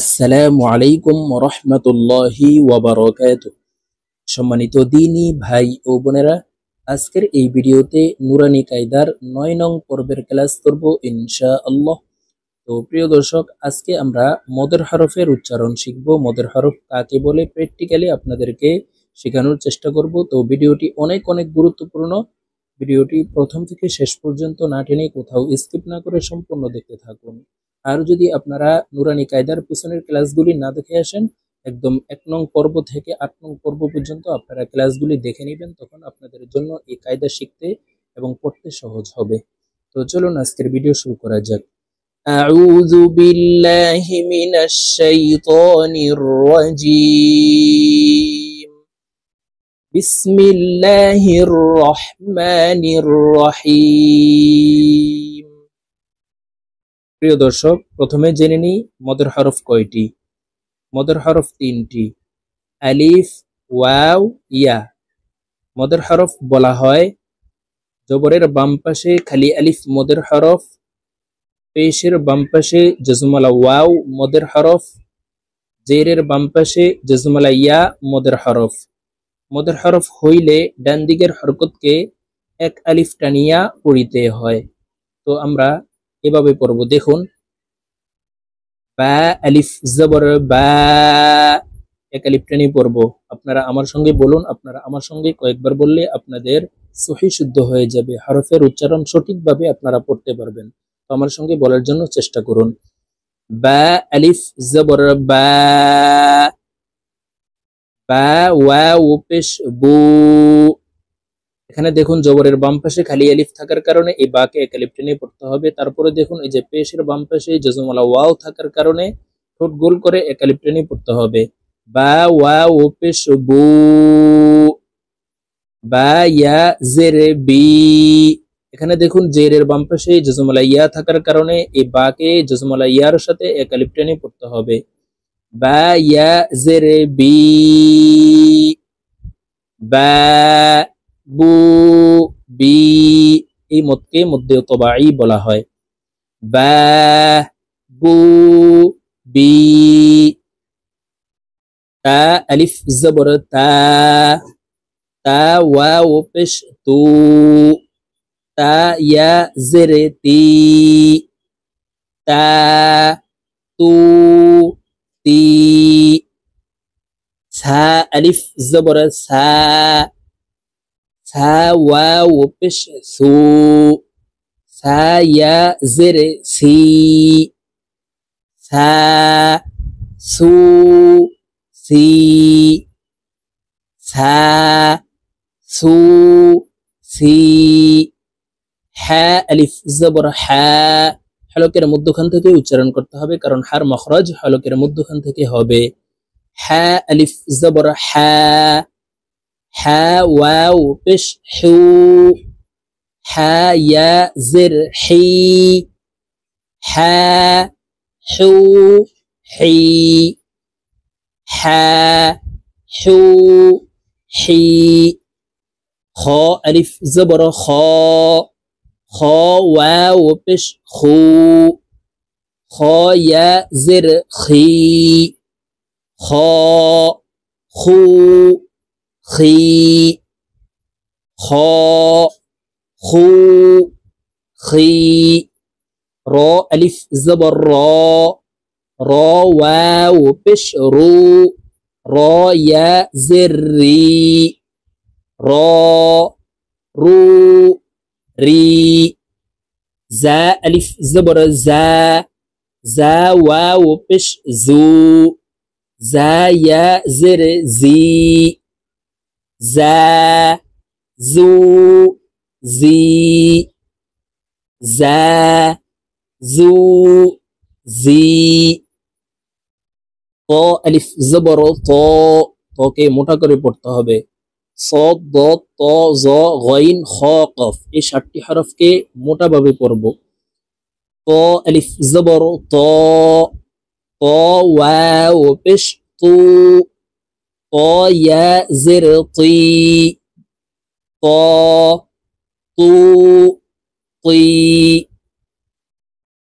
আসসালামু আলাইকুম রহমতুল্লাহি ওবরকাত সম্মানিত দিনী ভাই ও বোনেরা আজকের এই ভিডিওতে নুরানি কায়দার নয় নং পর্বের ক্লাস করব ইনশা আল্লাহ তো প্রিয় দর্শক আজকে আমরা মদের হরফের উচ্চারণ শিখব মদের হরফ কাকে বলে প্র্যাকটিক্যালি আপনাদেরকে শেখানোর চেষ্টা করব তো ভিডিওটি অনেক অনেক গুরুত্বপূর্ণ ভিডিওটি প্রথম থেকে শেষ পর্যন্ত না টেনে কোথাও স্কিপ না করে সম্পূর্ণ দেখতে থাকুন আর যদি আপনারা নুরানি কায়দার পিছনের ক্লাসগুলি না দেখে আসেন একদম এক নং পর্ব থেকে আট নং পর্ব পর্যন্ত আপনারা ক্লাসগুলি দেখে নেবেন তখন আপনাদের জন্য এই কায়দা শিখতে এবং পড়তে সহজ হবে তো চলুন আজকের ভিডিও শুরু করা যাক أعوذ بالله من الشيطان الرجيم بسم الله الرحمن الرحيم প্রিয় দর্শক প্রথমে জেনে নিই মদের হরফ কয়টি মদের হরফ তিনটি আলিফ ওয়াও ইয়া মদের হরফ বলা হয় জবরের বাম পাশে খালি আলিফ মদের হরফ পেশের বাম পাশে জজমালা ওয়াও মদের হরফ জেরের বাম পাশে জজমালা ইয়া মদের হরফ মদের হরফ হইলে ডান দিকের হরকতকে এক আলিফ টানিয়া পড়িতে হয় তো আমরা এভাবে পড়ব দেখুন বা আলিফ জবর বা এক আলিফ টেনে আপনারা আমার সঙ্গে বলুন আপনারা আমার সঙ্গে কয়েকবার বললে আপনাদের সহি শুদ্ধ হয়ে যাবে হরফের উচ্চারণ সঠিকভাবে আপনারা পড়তে পারবেন আমার সঙ্গে বলার জন্য চেষ্টা করুন বা আলিফ জবর বা ব্যা ওয়া ও পেশ বু এখানে দেখুন জবরের বাম পাশে খালি এলিফ থাকার কারণে এই বাকে এক এলিফ টেনে পড়তে হবে তারপরে দেখুন এই যে পেশের বাম পাশে জজমালা ওয়াও থাকার কারণে ঠোঁট গোল করে এক এলিফ টেনে পড়তে হবে বা ওয়া ও পেশ বু বা ইয়া জের বি এখানে দেখুন জেরের বাম পাশে জজমালা ইয়া থাকার কারণে এই বাকে জজমালা ইয়ার সাথে এক এলিফ টেনে পড়তে হবে বা ইয়া জের বি বা বু বি এই মতকে মধ্যে তবাই বলা হয় ব্যা বু বি তা আলিফ জবর তা তা ওয়া ও পেশ তু তা ইয়া জেরে তি তা তু তি সা আলিফ জবর সা ث و و ب ش ث و س ي ز ر س ي س ث و س ي س ث و س ي ح ا ل ف ز ب ر ح ا حلو كده مدو خان থেকে উচ্চারণ করতে হবে কারণ হার مخرج حلو كده مدو خان থেকে হবে ح ا ل ف حا واو بش حو حا يا زر حي حا حو حي حا حو حي خا ألف زبر خا خاء واو بش خو خاء يا زر خي خا خو خي خا خو خي را ألف زبر را را واو بشرو رو را يا زري را رو ري زا ألف زبر زا زا واو بش زو زا يا زر زي ذا ذو ذي ذا ذو ذي طا ألف زبر طا তোকে মোটা করে পড়তে হবে স দ ত জ গইন খ কফ এই সাতটি হরফকে মোটাভাবে পড়ব ত আলিফ জবর ত ত ওয়া ও পেশ তু طا يا زر طي طا طو طي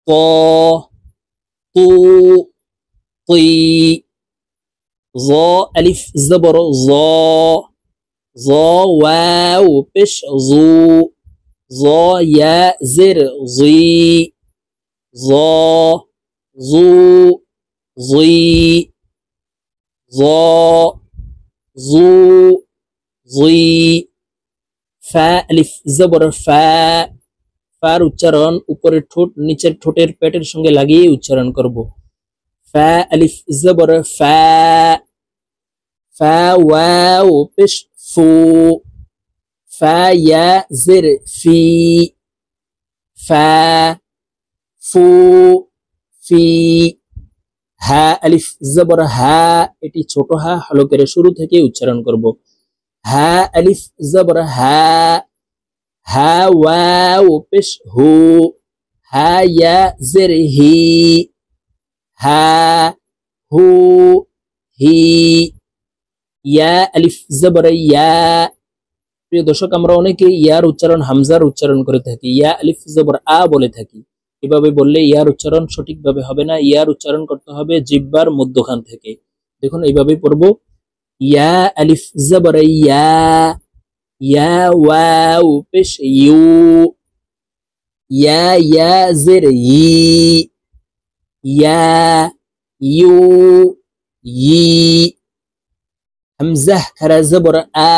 طا طو طي ظا ألف زبر ظا ظا واو بش ظو ظا يا زر ظي ظا ظو ظي ظا জু জুই ফা আলিফ জবর ফা ফার উচ্চারণ উপরের ঠোঁট নিচের ঠোঁটের পেটের সঙ্গে লাগিয়ে উচ্চারণ করব ফা আলিফ জবর ফা ফা ও পেশ ফু ফা ইয়া জের ফি ফা ফু ফি হ্যাঁ আলিফ জবর হ্যাঁ এটি ছোট হা হলকের শুরু থেকে উচ্চারণ করব হ্যাঁ আলিফ জবর হ্যাঁ হ্যাঁ পেশ হু হ্যাঁ ইয়া হি হ্যাঁ হু হি ইয়া আলিফ জবর ইয়া প্রিয় দর্শক আমরা অনেকে ইয়ার উচ্চারণ হামজার উচ্চারণ করে থাকি ইয়া আলিফ জবর আ বলে থাকি এভাবে বললে ইয়ার উচ্চারণ সঠিকভাবে হবে না ইয়ার উচ্চারণ করতে হবে জিব্বার মধ্যখান থেকে দেখুন এইভাবে পড়বো ইয়া আলিফ জবর ইয়া ইয়া ওয়াউ ইউ ইয়া ইয়া জের ইয়া ইউ ই খারা জবর আ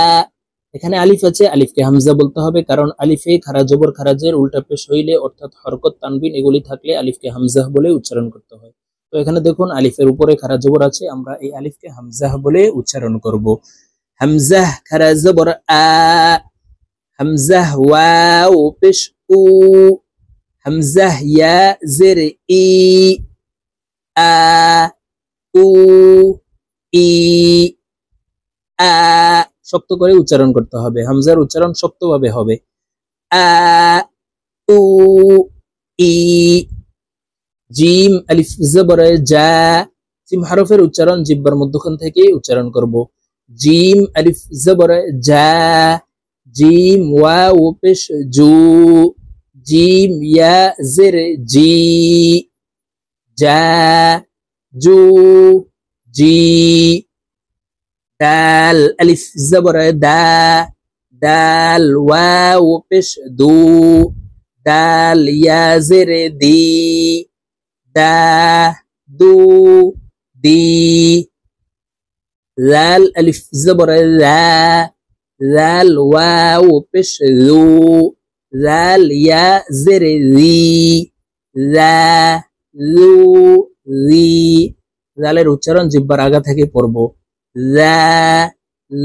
এখানে আলিফ আছে আলিফকে হামজা বলতে হবে কারণ আলিফে খারা জবর খারাজের উল্টা পেশ হইলে অর্থাৎ হরকত তানবিন এগুলি থাকলে আলিফকে হামজাহ বলে উচ্চারণ করতে হয় তো এখানে দেখুন আলিফের উপরে খারা জবর আছে আমরা এই আলিফকে হামজাহ বলে উচ্চারণ করব হামজাহ খারা জবর আ হামজাহ ও পেশ উ হামজাহ ইয়া জের ই আ উ ই আ শক্ত করে উচ্চারণ করতে হবে হামজার উচ্চারণ শক্ত ভাবে হবে উ ই জিম হারফের উচ্চারণ জিব্বার মধ্যখান থেকে উচ্চারণ করব জিম আলিফ জিম ওয়া ও পেশ জু জিম ইয়া জের জি যা জু জি দাল আলিফ জবর দা দাল ওয়াও পেশ দু দাল ইয়া জের দি দা দু দি লাল আলিফ জবর লা লাল ওয়াও পেশ লু লাল ইয়া জের রি লা লু রি লালের উচ্চারণ জিব্বার আগা থেকে পড়বো ذا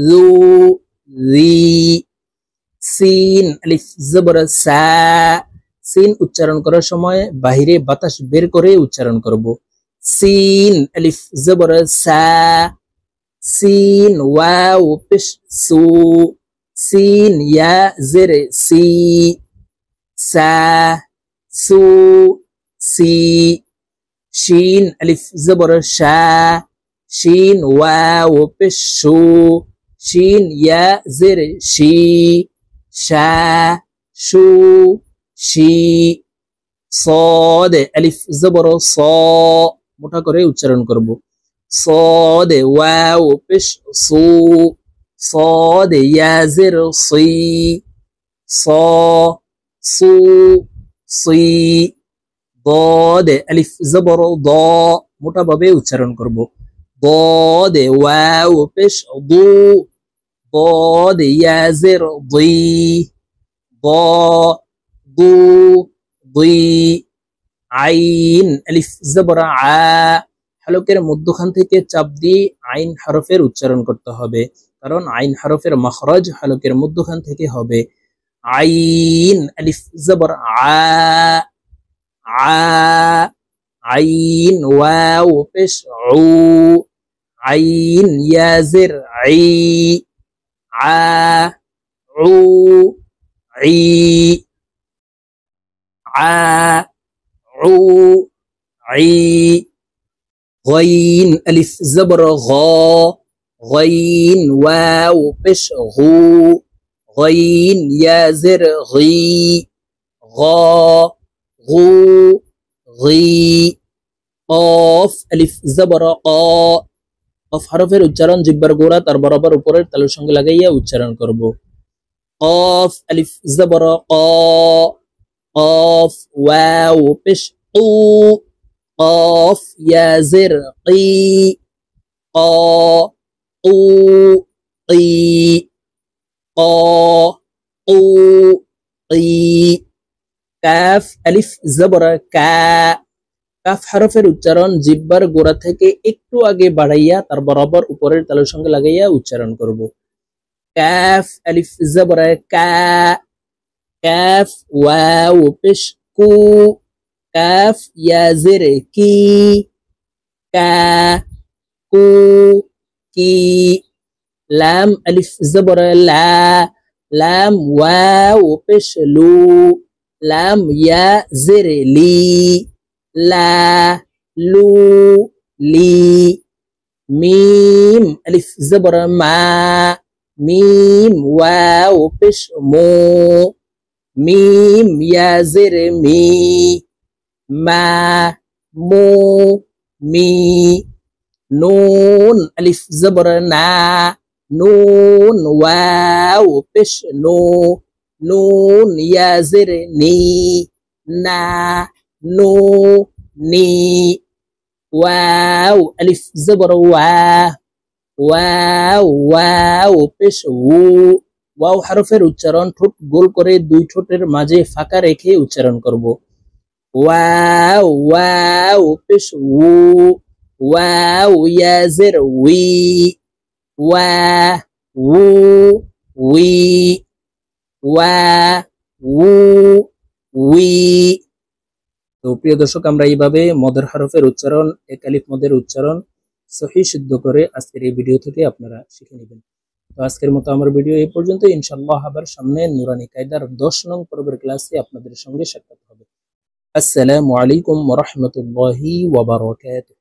ذو ذي সিন আলিফ জবর সা সিন উচ্চারণ করার সময় বাহিরে বাতাস বের করে উচ্চারণ করব সিন আলিফ জবর সা সিন ওয়াও পেশ সু সিন ইয়া জের সি সা সু সি শিন আলিফ জবর শা শিন ওয়া ও শু শিন ইয়া জের শি শা শু শি সদে আলিফ জবর স মোটা করে উচ্চারণ করব সদে ওয়া ও পেশ সু সদে ইয়া জের সি স সু সি দ আলিফ জবর দ মোটাভাবে উচ্চারণ করব ضاد واو পেশ ضو ضاد يا زر ضي ضا ضو ضي আইন আলিফ জবরা আ হালকের মধ্যখান থেকে চাপ দিয়ে আইন হরফের উচ্চারণ করতে হবে কারণ আইন হরফের মখরজ হালকের মধ্যখান থেকে হবে আইন আলিফ জবর আ আ আইন ওয়াও পেশ উ عين يا زر عا عو عي عو عي غين ألف زبر غا غين واو بش غو غين يا غي غا غو غي قاف ألف زبر قا কফ হরফের উচ্চারণ জিব্বার গোড়া তার বরাবর উপরের তালুর সঙ্গে লাগাইয়া উচ্চারণ করব কফ আলিফ জবর ক কফ ওয়াও পেশ উ কফ ইয়াজির কি ক উ কি ক উ কি কাফ আলিফ জবর কা কাফ হরফের উচ্চারণ জিব্বার গোড়া থেকে একটু আগে বাড়াইয়া তার বরাবর উপরের তালুর সঙ্গে লাগাইয়া উচ্চারণ করব ক্যাফ আলিফ জবর ক্যা ক্যাফ ওয়াও পেশ কু ক্যাফ ইয়াজের কি ক্যা কু কি লাম আলিফ জবর লা লাম ওয়াও পেশ লু লাম ইয়া জের লি لا لو لي ميم ألف زبر ما ميم واو بش مو ميم يا زر مي ما مو مي نون ألف زبر نا نون واو بش نو نون يا زر ني نا নো নি ওয়াও আলিফ জবর ওয়া ওয়াও ওয়াও পেশ উ ওয়াও হারফের উচ্চারণ ঠোঁট গোল করে দুই ঠোঁটের মাঝে ফাঁকা রেখে উচ্চারণ করব ওয়াও ওয়াও পেশ উ ওয়াও ইয়াজের উই ওয়া উ উই ওয়া উ উই প্রিয় দর্শক আমরা এইভাবে মদের হরফের উচ্চারণ একালিফ মদের উচ্চারণ সহি সিদ্ধ করে আজকের এই ভিডিও থেকে আপনারা শিখে নেবেন তো আজকের মতো আমার ভিডিও এই পর্যন্ত ইনশাল্লাহ আবার সামনে নুরানি কায়দার দশ নং পর্বের ক্লাসে আপনাদের সঙ্গে সাক্ষাৎ হবে আসসালামু আলাইকুম রহমতুল্লাহি ওবরাকাতুহ